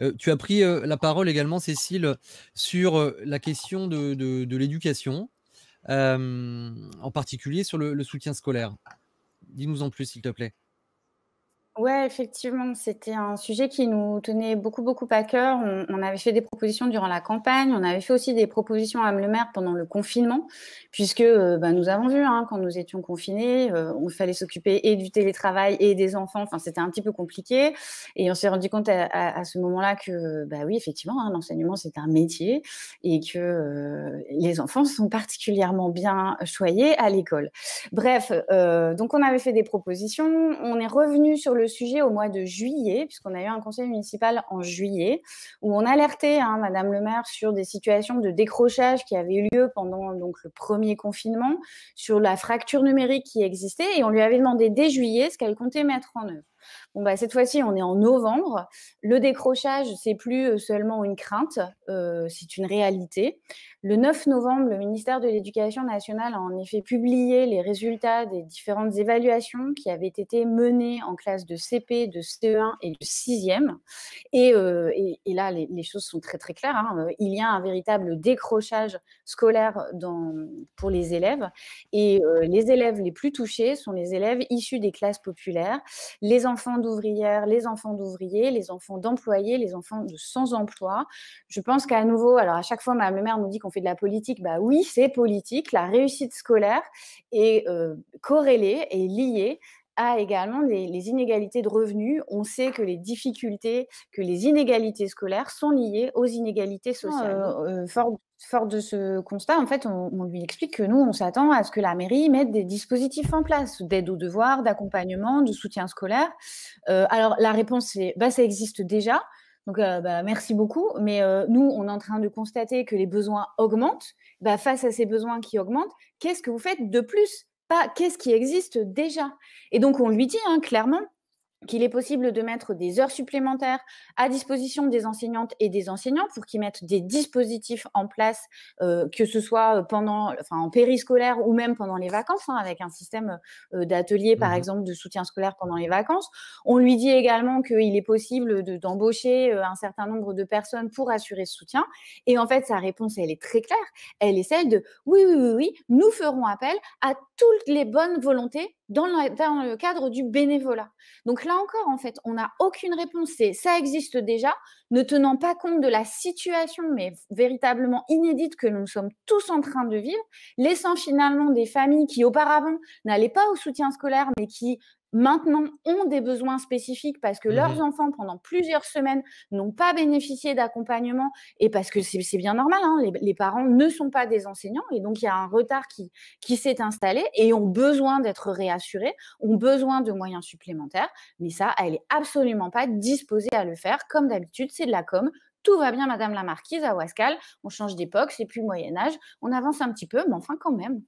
Euh, tu as pris euh, la parole également, Cécile, sur euh, la question de, l'éducation, en particulier sur le soutien scolaire. Dis-nous en plus, s'il te plaît. Oui, effectivement, c'était un sujet qui nous tenait beaucoup, beaucoup à cœur. On, avait fait des propositions durant la campagne, on avait fait aussi des propositions à le Maire pendant le confinement, puisque euh, bah, nous avons vu, hein, quand nous étions confinés, il euh, fallait s'occuper et du télétravail et des enfants, enfin, c'était un petit peu compliqué. Et on s'est rendu compte à, ce moment-là que, bah oui, effectivement, hein, l'enseignement, c'est un métier et que euh, les enfants sont particulièrement bien choyés à l'école. Bref, donc on avait fait des propositions, on est revenu sur le sujet au mois de juillet, puisqu'on a eu un conseil municipal en juillet, où on alertait hein, Madame le maire sur des situations de décrochage qui avaient eu lieu pendant donc, le premier confinement, sur la fracture numérique qui existait, et on lui avait demandé dès juillet ce qu'elle comptait mettre en œuvre. Bah, cette fois-ci, on est en novembre. Le décrochage, c'est plus euh, seulement une crainte, euh, c'est une réalité. Le 9 novembre, le ministère de l'Éducation nationale a en effet publié les résultats des différentes évaluations qui avaient été menées en classe de CP, de CE1 et de 6e. Euh, et, là, les, choses sont très très claires. Hein. Il y a un véritable décrochage scolaire pour les élèves. Et les élèves les plus touchés sont les élèves issus des classes populaires, les enfants d'ouvrières, les enfants d'ouvriers, les enfants d'employés, les enfants de sans-emploi. Je pense qu'à nouveau, alors à chaque fois, ma mère nous dit qu'on fait de la politique. Bah oui, c'est politique. La réussite scolaire est euh, corrélée, et liée a également les, inégalités de revenus. On sait que les difficultés, que les inégalités scolaires sont liées aux inégalités ah, sociales. Euh, euh, fort, de ce constat, en fait, on, lui explique que nous, on s'attend à ce que la mairie mette des dispositifs en place d'aide aux devoirs, d'accompagnement, de soutien scolaire. Euh, alors la réponse, c'est bah, ça existe déjà. Donc, bah, merci beaucoup. Mais nous, on est en train de constater que les besoins augmentent. Bah, face à ces besoins qui augmentent, qu'est-ce que vous faites de plus pas qu'est-ce qui existe déjà. Et donc on lui dit hein, clairement, qu'il est possible de mettre des heures supplémentaires à disposition des enseignantes et des enseignants pour qu'ils mettent des dispositifs en place, euh, que ce soit euh, pendant, enfin, en périscolaire ou même pendant les vacances, hein, avec un système euh, d'atelier, par mmh exemple, de soutien scolaire pendant les vacances. On lui dit également qu'il est possible d'embaucher un certain nombre de personnes pour assurer ce soutien. Et en fait, sa réponse, elle est très claire. Elle est celle de oui, oui, oui, oui, nous ferons appel à toutes les bonnes volontés dans le, cadre du bénévolat. Donc là encore, en fait, on n'a aucune réponse. ça existe déjà, ne tenant pas compte de la situation, mais véritablement inédite que nous sommes tous en train de vivre, laissant finalement des familles qui auparavant n'allaient pas au soutien scolaire, mais qui maintenant ont des besoins spécifiques parce que mmh leurs enfants, pendant plusieurs semaines, n'ont pas bénéficié d'accompagnement et parce que c'est bien normal, hein, les, parents ne sont pas des enseignants et donc il y a un retard qui, qui s'est installé et ont besoin d'être réassurés, ont besoin de moyens supplémentaires, mais ça, elle n'est absolument pas disposée à le faire. Comme d'habitude, c'est de la com, tout va bien, Madame la Marquise, à Wascal, on change d'époque, c'est plus Moyen Âge, on avance un petit peu, mais enfin quand même.